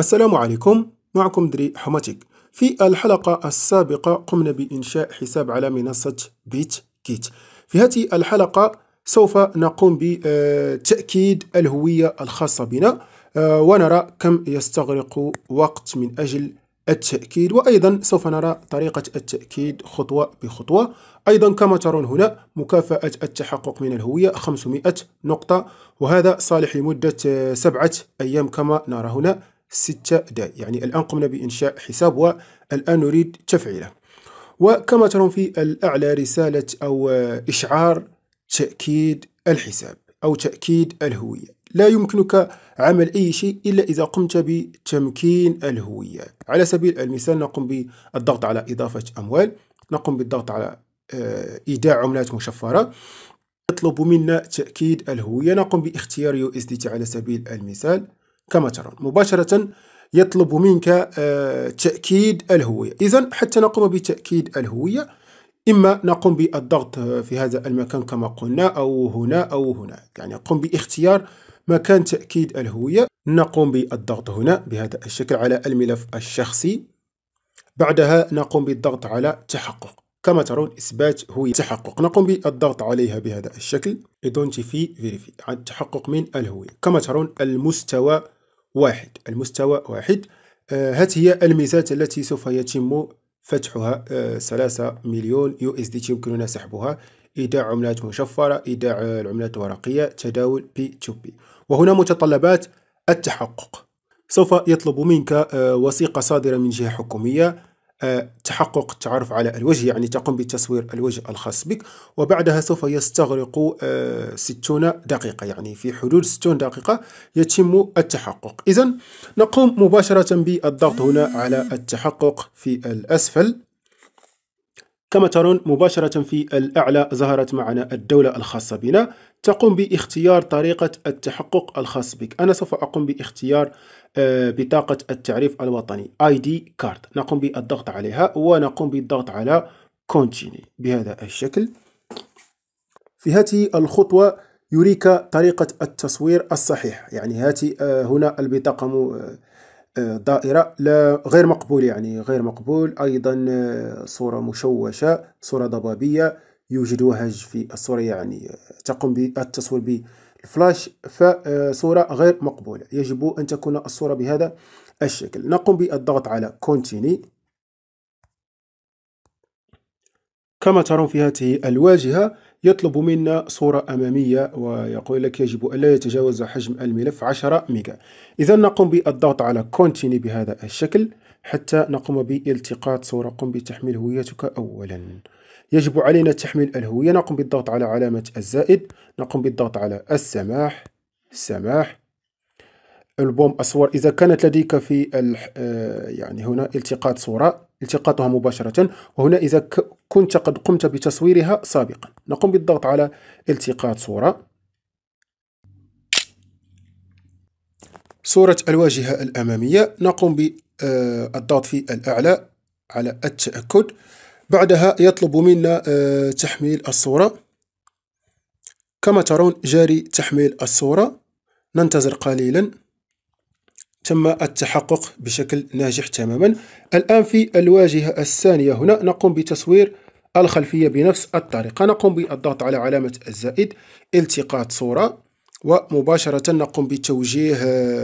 السلام عليكم معكم دري حماتيك في الحلقة السابقة قمنا بإنشاء حساب على منصة بيت كيت في هذه الحلقة سوف نقوم بتأكيد الهوية الخاصة بنا آه، ونرى كم يستغرق وقت من أجل التأكيد وأيضا سوف نرى طريقة التأكيد خطوة بخطوة أيضا كما ترون هنا مكافأة التحقق من الهوية 500 نقطة وهذا صالح لمدة آه، سبعة أيام كما نرى هنا ستة دا يعني الآن قمنا بإنشاء حساب والآن نريد تفعيله وكما ترون في الأعلى رسالة أو إشعار تأكيد الحساب أو تأكيد الهوية لا يمكنك عمل أي شيء إلا إذا قمت بتمكين الهوية على سبيل المثال نقوم بالضغط على إضافة أموال نقوم بالضغط على آه، إيداع عملات مشفرة يطلب منا تأكيد الهوية نقوم باختيار يو اس على سبيل المثال كما ترون مباشرة يطلب منك آه، تأكيد الهوية إذا حتى نقوم بتأكيد الهوية إما نقوم بالضغط في هذا المكان كما قلنا أو هنا أو هنا يعني قم باختيار مكان تأكيد الهوية نقوم بالضغط هنا بهذا الشكل على الملف الشخصي بعدها نقوم بالضغط على تحقق كما ترون إثبات هوية تحقق نقوم بالضغط عليها بهذا الشكل Identify Verify عن التحقق من الهوية كما ترون المستوى واحد المستوى واحد آه، هات هي الميزات التي سوف يتم فتحها 3 آه، مليون يو اس دي يمكننا سحبها ايداع عملات مشفره ايداع العملات الورقيه تداول بي تو بي وهنا متطلبات التحقق سوف يطلب منك آه، وثيقه صادره من جهه حكوميه آه، تحقق التعرف على الوجه يعني تقوم بتصوير الوجه الخاص بك وبعدها سوف يستغرق 60 آه، دقيقة يعني في حدود 60 دقيقة يتم التحقق إذا نقوم مباشرة بالضغط هنا على التحقق في الأسفل كما ترون مباشرة في الأعلى ظهرت معنا الدولة الخاصة بنا تقوم باختيار طريقة التحقق الخاص بك أنا سوف أقوم باختيار آه، بطاقة التعريف الوطني ID كارد نقوم بالضغط عليها ونقوم بالضغط على Continue بهذا الشكل في هذه الخطوة يريك طريقة التصوير الصحيح يعني هاتي آه، هنا البطاقة آه، دائرة لا غير مقبول يعني غير مقبول أيضا صورة مشوشة صورة ضبابية يوجد وهج في الصورة يعني تقوم بالتصوير بالفلاش فصورة غير مقبولة يجب أن تكون الصورة بهذا الشكل نقوم بالضغط على كونتيني كما ترون في هذه الواجهة يطلب منا صورة أمامية ويقول لك يجب ألا يتجاوز حجم الملف 10 ميجا إذا نقوم بالضغط على كونتيني بهذا الشكل حتى نقوم بالتقاط صورة قم بتحميل هويتك أولا يجب علينا تحميل الهوية نقوم بالضغط على علامة الزائد نقوم بالضغط على السماح السماح ألبوم الصور إذا كانت لديك في آه، يعني هنا التقاط صورة التقاطها مباشرة وهنا إذا كنت قد قمت بتصويرها سابقا نقوم بالضغط على التقاط صورة صورة الواجهة الأمامية نقوم بالضغط آه، في الأعلى على التأكد بعدها يطلب منا آه، تحميل الصورة كما ترون جاري تحميل الصورة ننتظر قليلا تم التحقق بشكل ناجح تماما الآن في الواجهة الثانية هنا نقوم بتصوير الخلفية بنفس الطريقة نقوم بالضغط على علامة الزائد التقاط صورة ومباشرة نقوم بتوجيه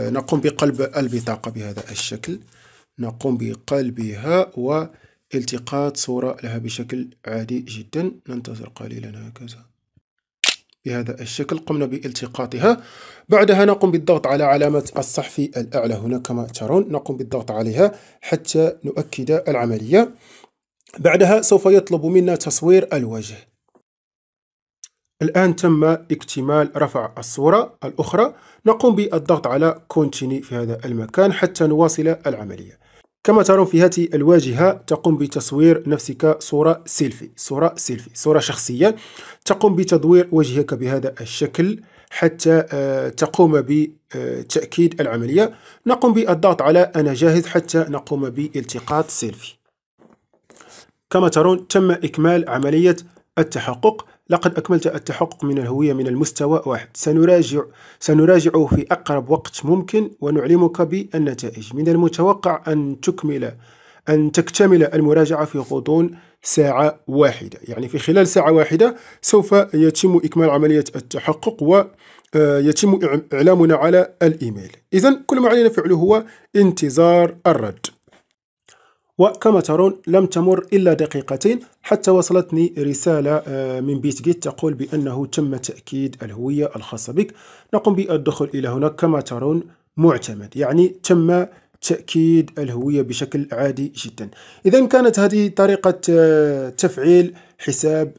نقوم بقلب البطاقة بهذا الشكل نقوم بقلبها والتقاط صورة لها بشكل عادي جدا ننتظر قليلا هكذا بهذا الشكل قمنا بالتقاطها بعدها نقوم بالضغط على علامة الصحفي الأعلى هنا كما ترون نقوم بالضغط عليها حتى نؤكد العملية بعدها سوف يطلب منا تصوير الوجه الآن تم اكتمال رفع الصورة الأخرى نقوم بالضغط على كونتيني في هذا المكان حتى نواصل العملية كما ترون في هذه الواجهة تقوم بتصوير نفسك صورة سيلفي صورة سيلفي صورة شخصية تقوم بتدوير وجهك بهذا الشكل حتى آه، تقوم بتأكيد العملية نقوم بالضغط على أنا جاهز حتى نقوم بالتقاط سيلفي كما ترون تم إكمال عملية التحقق لقد أكملت التحقق من الهوية من المستوى واحد سنراجع سنراجعه في أقرب وقت ممكن ونعلمك بالنتائج من المتوقع أن تكمل أن تكتمل المراجعة في غضون ساعة واحدة يعني في خلال ساعة واحدة سوف يتم إكمال عملية التحقق و آه، يتم إعلامنا على الإيميل إذا كل ما علينا فعله هو انتظار الرد وكما ترون لم تمر إلا دقيقتين حتى وصلتني رسالة آه، من بيت جيت تقول بأنه تم تأكيد الهوية الخاصة بك نقوم بالدخول إلى هناك كما ترون معتمد يعني تم تأكيد الهوية بشكل عادي جدا إذا كانت هذه طريقة آه، تفعيل حساب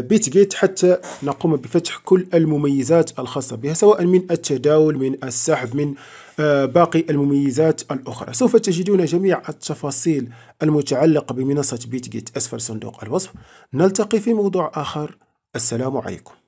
بيت آه، جيت حتى نقوم بفتح كل المميزات الخاصة بها سواء من التداول من السحب من آه، باقي المميزات الأخرى سوف تجدون جميع التفاصيل المتعلقة بمنصة بيت جيت أسفل صندوق الوصف نلتقي في موضوع آخر السلام عليكم